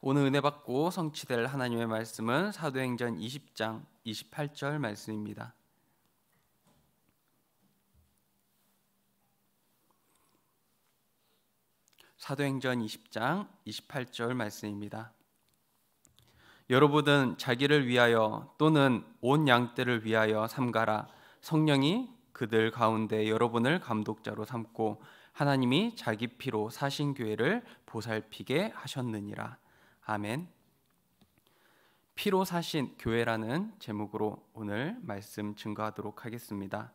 오늘 은혜 받고 성취될 하나님의 말씀은 사도행전 20장 28절 말씀입니다. 사도행전 20장 28절 말씀입니다. 여러분은 자기를 위하여 또는 온 양떼를 위하여 삼가라. 성령이 그들 가운데 여러분을 감독자로 삼고 하나님이 자기 피로 사신 교회를 보살피게 하셨느니라. 아멘. 피로 사신 교회라는 제목으로 오늘 말씀 증거하도록 하겠습니다.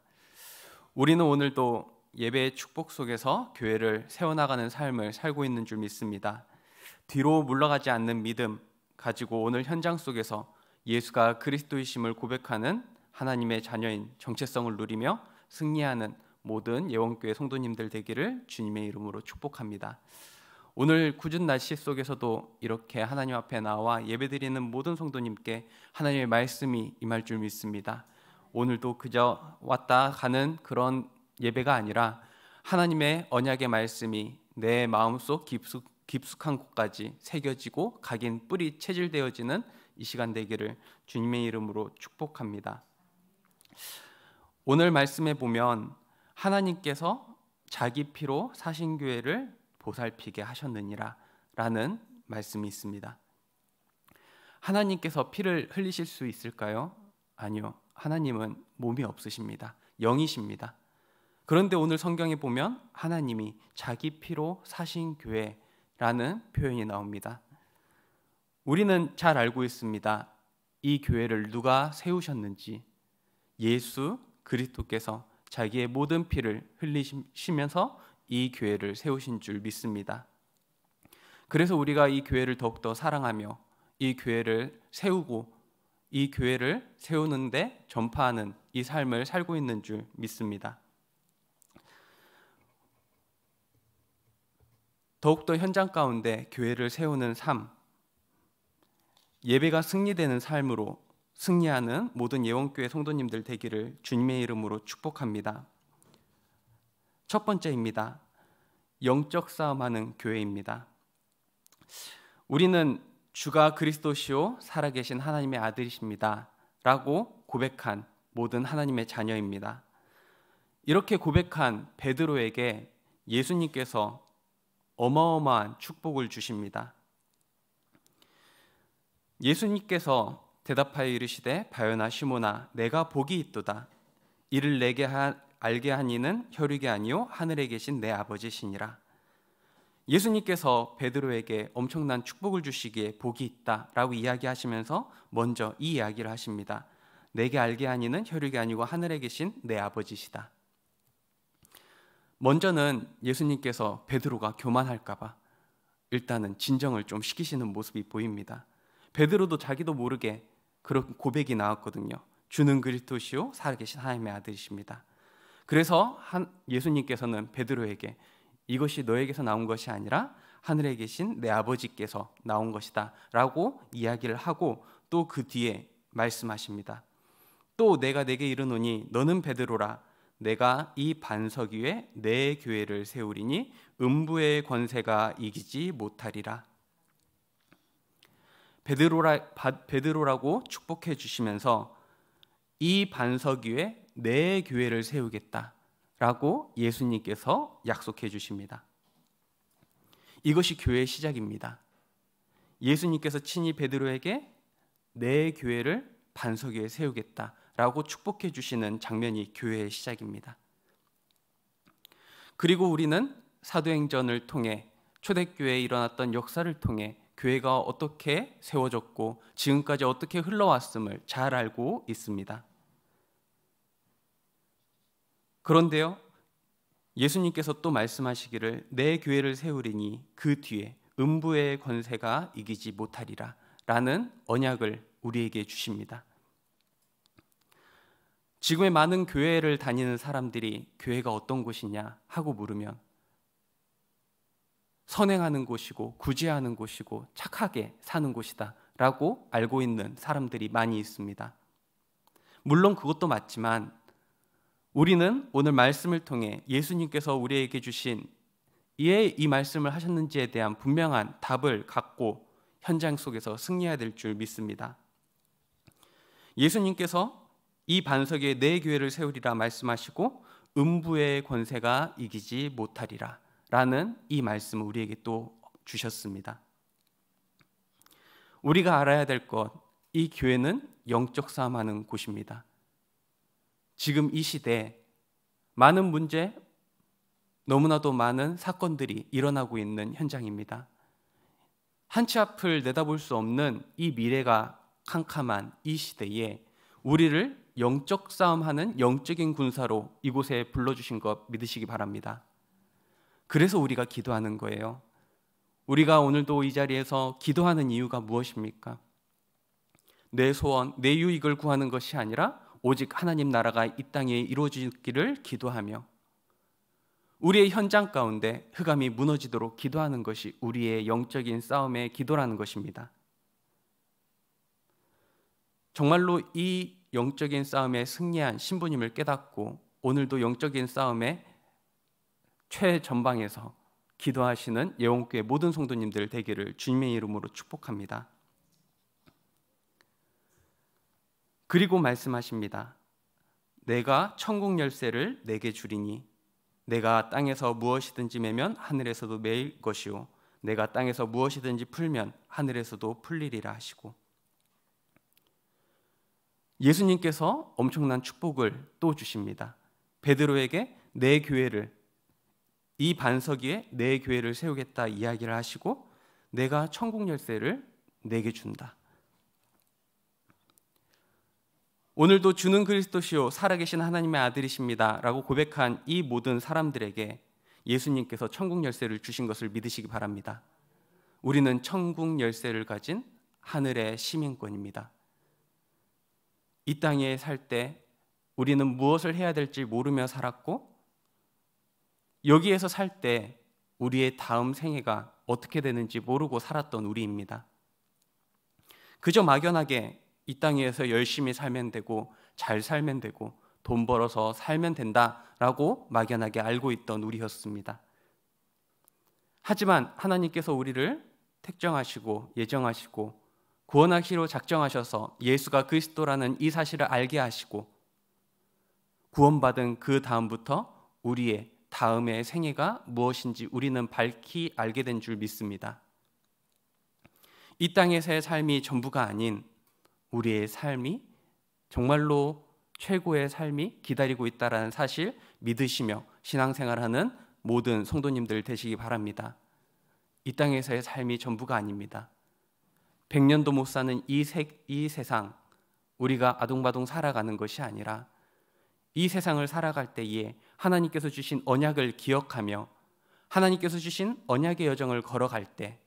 우리는 오늘도 예배의 축복 속에서 교회를 세워나가는 삶을 살고 있는 줄 믿습니다. 뒤로 물러가지 않는 믿음 가지고 오늘 현장 속에서 예수가 그리스도이심을 고백하는 하나님의 자녀인 정체성을 누리며 승리하는 모든 예원교회 성도님들 되기를 주님의 이름으로 축복합니다. 오늘 궂은 날씨 속에서도 이렇게 하나님 앞에 나와 예배드리는 모든 성도님께 하나님의 말씀이 임할 줄 믿습니다. 오늘도 그저 왔다 가는 그런 예배가 아니라 하나님의 언약의 말씀이 내 마음속 깊숙, 깊숙한 곳까지 새겨지고 각인 뿌리 체질되어지는 이 시간 되기를 주님의 이름으로 축복합니다. 오늘 말씀에 보면 하나님께서 자기 피로 사신 교회를 보살피게 하셨느니라 라는 말씀이 있습니다. 하나님께서 피를 흘리실 수 있을까요? 아니요. 하나님은 몸이 없으십니다. 영이십니다. 그런데 오늘 성경에 보면 하나님이 자기 피로 사신 교회라는 표현이 나옵니다. 우리는 잘 알고 있습니다. 이 교회를 누가 세우셨는지 예수 그리스도께서 자기의 모든 피를 흘리시면서 이 교회를 세우신 줄 믿습니다. 그래서 우리가 이 교회를 더욱더 사랑하며 이 교회를 세우고 이 교회를 세우는데 전파하는 이 삶을 살고 있는 줄 믿습니다. 더욱더 현장 가운데 교회를 세우는 삶, 예배가 승리되는 삶으로 승리하는 모든 예원교회 성도님들 되기를 주님의 이름으로 축복합니다. 첫 번째입니다. 영적 싸움하는 교회입니다. 우리는 주가 그리스도시요 살아계신 하나님의 아들이십니다라고 고백한 모든 하나님의 자녀입니다. 이렇게 고백한 베드로에게 예수님께서 어마어마한 축복을 주십니다. 예수님께서 대답하여 이르시되 바요나 시모나 내가 복이 있도다 이를 내게 알게 하니는 혈육이 아니요 하늘에 계신 내 아버지시니라. 예수님께서 베드로에게 엄청난 축복을 주시기에 복이 있다라고 이야기하시면서 먼저 이 이야기를 하십니다. 내게 알게 하니는 혈육이 아니고 하늘에 계신 내 아버지시다. 먼저는 예수님께서 베드로가 교만할까봐 일단은 진정을 좀 시키시는 모습이 보입니다. 베드로도 자기도 모르게 그런 고백이 나왔거든요. 주는 그리스도시요 살아계신 하나님의 아들이십니다. 그래서 한, 예수님께서는 베드로에게 이것이 너에게서 나온 것이 아니라 하늘에 계신 내 아버지께서 나온 것이다라고 이야기를 하고 또 그 뒤에 말씀하십니다. 또 내가 내게 이르노니 너는 베드로라 내가 이 반석 위에 내 교회를 세우리니 음부의 권세가 이기지 못하리라. 베드로라, 베드로라고 축복해 주시면서 이 반석 위에 내 교회를 세우겠다라고 예수님께서 약속해 주십니다. 이것이 교회의 시작입니다. 예수님께서 친히 베드로에게 내 교회를 반석 위에 세우겠다라고 축복해 주시는 장면이 교회의 시작입니다. 그리고 우리는 사도행전을 통해 초대교회에 일어났던 역사를 통해 교회가 어떻게 세워졌고 지금까지 어떻게 흘러왔음을 잘 알고 있습니다. 그런데요, 예수님께서 또 말씀하시기를 내 교회를 세우리니 그 뒤에 음부의 권세가 이기지 못하리라 라는 언약을 우리에게 주십니다. 지금의 많은 교회를 다니는 사람들이 교회가 어떤 곳이냐 하고 물으면 선행하는 곳이고 구제하는 곳이고 착하게 사는 곳이다 라고 알고 있는 사람들이 많이 있습니다. 물론 그것도 맞지만 우리는 오늘 말씀을 통해 예수님께서 우리에게 주신 이에 예, 이 말씀을 하셨는지에 대한 분명한 답을 갖고 현장 속에서 승리해야 될 줄 믿습니다. 예수님께서 이 반석에 내 교회를 세우리라 말씀하시고 음부의 권세가 이기지 못하리라 라는 이 말씀을 우리에게 또 주셨습니다. 우리가 알아야 될 것, 이 교회는 영적 싸움하는 곳입니다. 지금 이 시대에 많은 문제, 너무나도 많은 사건들이 일어나고 있는 현장입니다. 한치 앞을 내다볼 수 없는 이 미래가 캄캄한 이 시대에 우리를 영적 싸움하는 영적인 군사로 이곳에 불러주신 것 믿으시기 바랍니다. 그래서 우리가 기도하는 거예요. 우리가 오늘도 이 자리에서 기도하는 이유가 무엇입니까? 내 소원, 내 유익을 구하는 것이 아니라 오직 하나님 나라가 이 땅에 이루어지기를 기도하며 우리의 현장 가운데 흑암이 무너지도록 기도하는 것이 우리의 영적인 싸움의 기도라는 것입니다. 정말로 이 영적인 싸움에 승리한 신부님을 깨닫고 오늘도 영적인 싸움의 최전방에서 기도하시는 예원교회 모든 성도님들 되기를 주님의 이름으로 축복합니다. 그리고 말씀하십니다. 내가 천국 열쇠를 내게 주리니 내가 땅에서 무엇이든지 매면 하늘에서도 매일 것이요 내가 땅에서 무엇이든지 풀면 하늘에서도 풀리리라 하시고 예수님께서 엄청난 축복을 또 주십니다. 베드로에게 내 교회를 이 반석 위에 내 교회를 세우겠다 이야기를 하시고 내가 천국 열쇠를 내게 준다. 오늘도 주는 그리스도시요 살아계신 하나님의 아들이십니다라고 고백한 이 모든 사람들에게 예수님께서 천국 열쇠를 주신 것을 믿으시기 바랍니다. 우리는 천국 열쇠를 가진 하늘의 시민권입니다. 이 땅에 살 때 우리는 무엇을 해야 될지 모르며 살았고 여기에서 살 때 우리의 다음 생애가 어떻게 되는지 모르고 살았던 우리입니다. 그저 막연하게 이 땅에서 열심히 살면 되고 잘 살면 되고 돈 벌어서 살면 된다라고 막연하게 알고 있던 우리였습니다. 하지만 하나님께서 우리를 택정하시고 예정하시고 구원하기로 작정하셔서 예수가 그리스도라는 이 사실을 알게 하시고 구원받은 그 다음부터 우리의 다음의 생애가 무엇인지 우리는 밝히 알게 된 줄 믿습니다. 이 땅에서의 삶이 전부가 아닌 우리의 삶이 정말로 최고의 삶이 기다리고 있다라는 사실 믿으시며 신앙생활하는 모든 성도님들 되시기 바랍니다. 이 땅에서의 삶이 전부가 아닙니다. 1년도못 사는 이, 세, 이 세상 우리가 아동바동 살아가는 것이 아니라 이 세상을 살아갈 때에 하나님께서 주신 언약을 기억하며 하나님께서 주신 언약의 여정을 걸어갈 때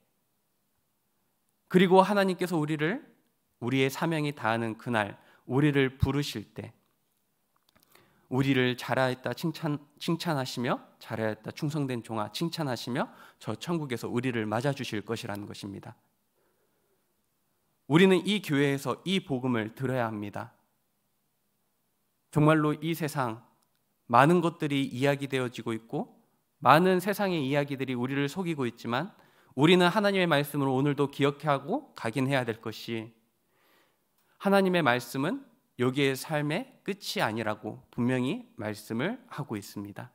그리고 하나님께서 우리를 우리의 사명이 다하는 그날 우리를 부르실 때 우리를 잘하였다 칭찬, 칭찬하시며 잘하였다 충성된 종아 칭찬하시며 저 천국에서 우리를 맞아주실 것이라는 것입니다. 우리는 이 교회에서 이 복음을 들어야 합니다. 정말로 이 세상 많은 것들이 이야기되어지고 있고 많은 세상의 이야기들이 우리를 속이고 있지만 우리는 하나님의 말씀으로 오늘도 기억하고 각인해야 될 것이 하나님의 말씀은 여기에 삶의 끝이 아니라고 분명히 말씀을 하고 있습니다.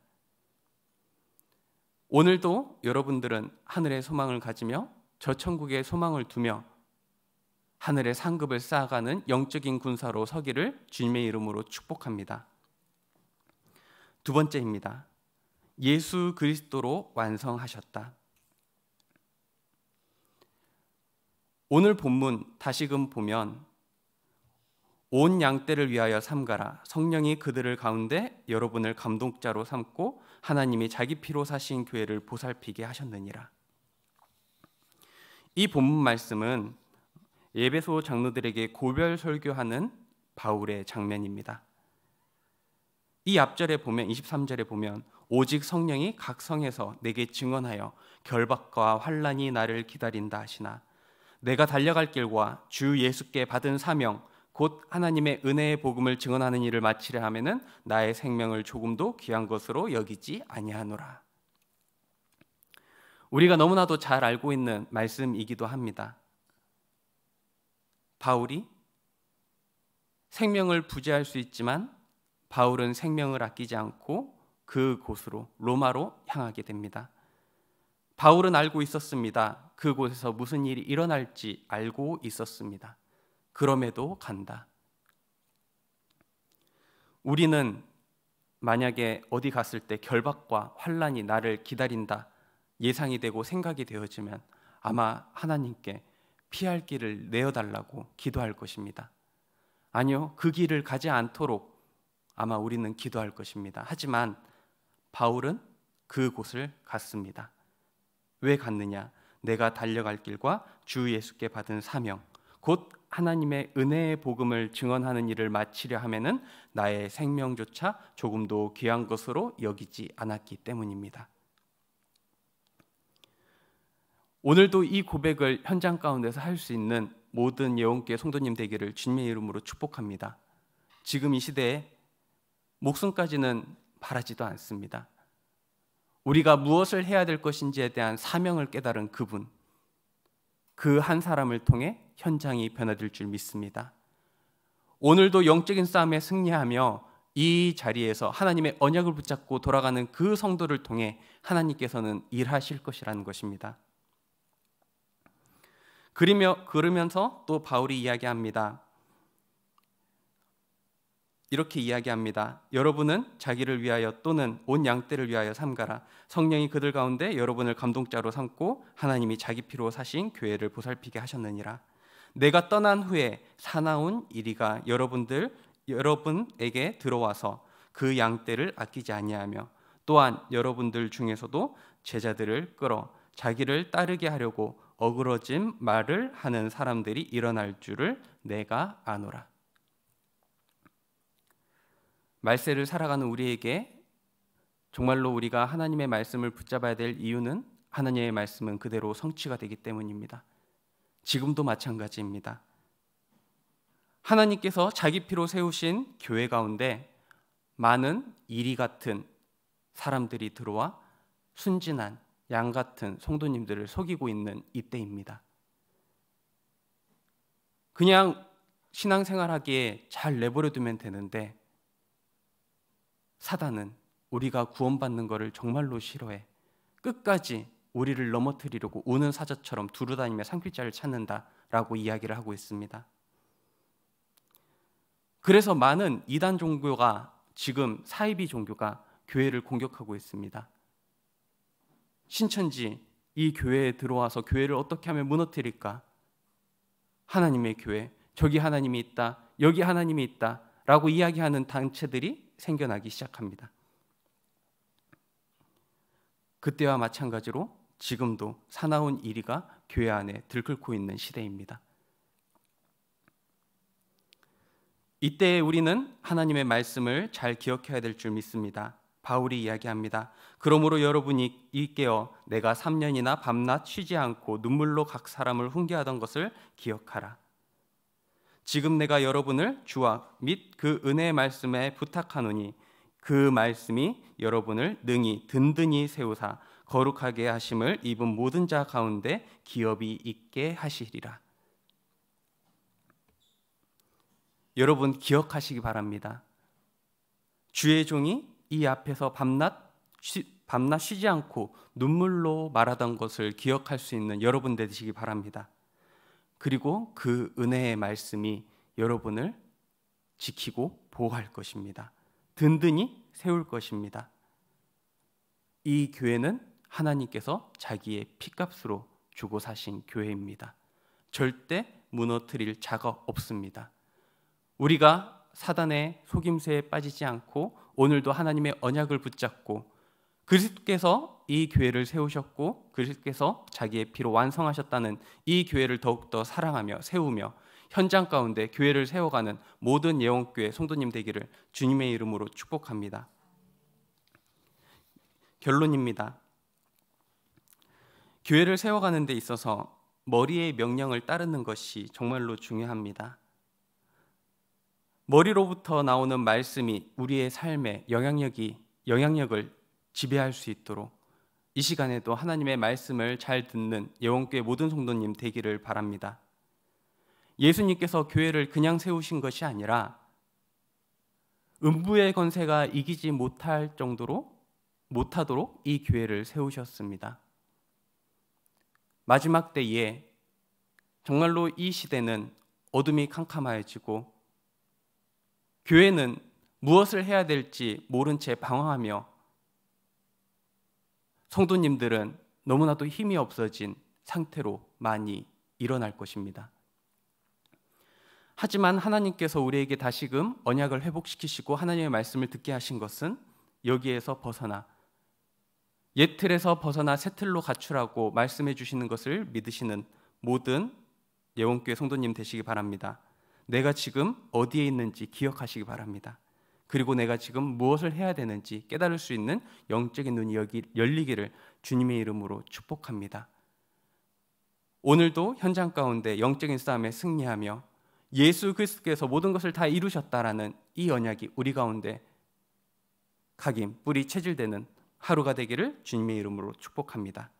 오늘도 여러분들은 하늘의 소망을 가지며 저 천국의 소망을 두며 하늘의 상급을 쌓아가는 영적인 군사로 서기를 주님의 이름으로 축복합니다. 두 번째입니다. 예수 그리스도로 완성하셨다. 오늘 본문 다시금 보면 온 양떼를 위하여 삼가라 성령이 그들을 가운데 여러분을 감독자로 삼고 하나님이 자기 피로 사신 교회를 보살피게 하셨느니라 이 본문 말씀은 예배소 장로들에게 고별 설교하는 바울의 장면입니다. 이 앞절에 보면 23절에 보면 오직 성령이 각 성에서 내게 증언하여 결박과 환란이 나를 기다린다 하시나 내가 달려갈 길과 주 예수께 받은 사명 곧 하나님의 은혜의 복음을 증언하는 일을 마치려 하면은 나의 생명을 조금도 귀한 것으로 여기지 아니하노라. 우리가 너무나도 잘 알고 있는 말씀이기도 합니다. 바울이 생명을 부재할 수 있지만 바울은 생명을 아끼지 않고 그곳으로 로마로 향하게 됩니다. 바울은 알고 있었습니다. 그곳에서 무슨 일이 일어날지 알고 있었습니다. 그럼에도 간다. 우리는 만약에 어디 갔을 때 결박과 환란이 나를 기다린다 예상이 되고 생각이 되어지면 아마 하나님께 피할 길을 내어달라고 기도할 것입니다. 아니요, 그 길을 가지 않도록 아마 우리는 기도할 것입니다. 하지만 바울은 그곳을 갔습니다. 왜 갔느냐? 내가 달려갈 길과 주 예수께 받은 사명, 곧 하나님의 은혜의 복음을 증언하는 일을 마치려 하면은 나의 생명조차 조금도 귀한 것으로 여기지 않았기 때문입니다. 오늘도 이 고백을 현장 가운데서 할 수 있는 모든 예원계 성도님 되기를 주님의 이름으로 축복합니다. 지금 이 시대에 목숨까지는 바라지도 않습니다. 우리가 무엇을 해야 될 것인지에 대한 사명을 깨달은 그분, 그 한 사람을 통해 현장이 변화될 줄 믿습니다. 오늘도 영적인 싸움에 승리하며 이 자리에서 하나님의 언약을 붙잡고 돌아가는 그 성도를 통해 하나님께서는 일하실 것이라는 것입니다. 그리며 그러면서 또 바울이 이야기합니다. 이렇게 이야기합니다. 여러분은 자기를 위하여 또는 온 양떼를 위하여 삼가라. 성령이 그들 가운데 여러분을 감동자로 삼고 하나님이 자기 피로 사신 교회를 보살피게 하셨느니라. 내가 떠난 후에 사나운 이리가 여러분들 여러분에게 들어와서 그 양떼를 아끼지 아니하며 또한 여러분들 중에서도 제자들을 끌어 자기를 따르게 하려고 어그러진 말을 하는 사람들이 일어날 줄을 내가 아노라. 말세를 살아가는 우리에게 정말로 우리가 하나님의 말씀을 붙잡아야 될 이유는 하나님의 말씀은 그대로 성취가 되기 때문입니다. 지금도 마찬가지입니다. 하나님께서 자기 피로 세우신 교회 가운데 많은 이리 같은 사람들이 들어와 순진한 양 같은 성도님들을 속이고 있는 이때입니다. 그냥 신앙생활하기에 잘 내버려두면 되는데 사단은 우리가 구원받는 것을 정말로 싫어해 끝까지 우리를 넘어뜨리려고 우는 사자처럼 두루다니며 산길자를 찾는다라고 이야기를 하고 있습니다. 그래서 많은 이단 종교가 지금 사이비 종교가 교회를 공격하고 있습니다. 신천지 이 교회에 들어와서 교회를 어떻게 하면 무너뜨릴까? 하나님의 교회, 저기 하나님이 있다, 여기 하나님이 있다 라고 이야기하는 단체들이 생겨나기 시작합니다. 그때와 마찬가지로 지금도 사나운 이리가 교회 안에 들끓고 있는 시대입니다. 이때 우리는 하나님의 말씀을 잘 기억해야 될 줄 믿습니다. 바울이 이야기합니다. 그러므로 여러분이 일깨어 내가 3년이나 밤낮 쉬지 않고 눈물로 각 사람을 훈계하던 것을 기억하라. 지금 내가 여러분을 주와 및 그 은혜의 말씀에 부탁하노니 그 말씀이 여러분을 능히 든든히 세우사 거룩하게 하심을 입은 모든 자 가운데 기업이 있게 하시리라. 여러분 기억하시기 바랍니다. 주의 종이 이 앞에서 밤낮 쉬, 밤낮 쉬지 않고 눈물로 말하던 것을 기억할 수 있는 여러분 되시기 바랍니다. 그리고 그 은혜의 말씀이 여러분을 지키고 보호할 것입니다. 든든히 세울 것입니다. 이 교회는 하나님께서 자기의 피값으로 주고 사신 교회입니다. 절대 무너뜨릴 자가 없습니다. 우리가 사단의 속임수에 빠지지 않고 오늘도 하나님의 언약을 붙잡고 그리스도께서 이 교회를 세우셨고 그리스도께서 자기의 피로 완성하셨다는 이 교회를 더욱더 사랑하며 세우며 현장 가운데 교회를 세워가는 모든 예원교회 성도님 되기를 주님의 이름으로 축복합니다. 결론입니다. 교회를 세워가는 데 있어서 머리의 명령을 따르는 것이 정말로 중요합니다. 머리로부터 나오는 말씀이 우리의 삶에 영향력이 영향력을 지배할 수 있도록 이 시간에도 하나님의 말씀을 잘 듣는 예원교회 모든 성도님 되기를 바랍니다. 예수님께서 교회를 그냥 세우신 것이 아니라 음부의 권세가 이기지 못할 정도로 못하도록 이 교회를 세우셨습니다. 마지막 때에 정말로 이 시대는 어둠이 캄캄해지고 교회는 무엇을 해야 될지 모른 채 방황하며 성도님들은 너무나도 힘이 없어진 상태로 많이 일어날 것입니다. 하지만 하나님께서 우리에게 다시금 언약을 회복시키시고 하나님의 말씀을 듣게 하신 것은 여기에서 벗어나 옛 틀에서 벗어나 새 틀로 가출하고 말씀해 주시는 것을 믿으시는 모든 예원교회 성도님 되시기 바랍니다. 내가 지금 어디에 있는지 기억하시기 바랍니다. 그리고 내가 지금 무엇을 해야 되는지 깨달을 수 있는 영적인 눈이 여기, 열리기를 주님의 이름으로 축복합니다. 오늘도 현장 가운데 영적인 싸움에 승리하며 예수 그리스도께서 모든 것을 다 이루셨다라는 이 언약이 우리 가운데 각인 뿌리 체질되는 하루가 되기를 주님의 이름으로 축복합니다.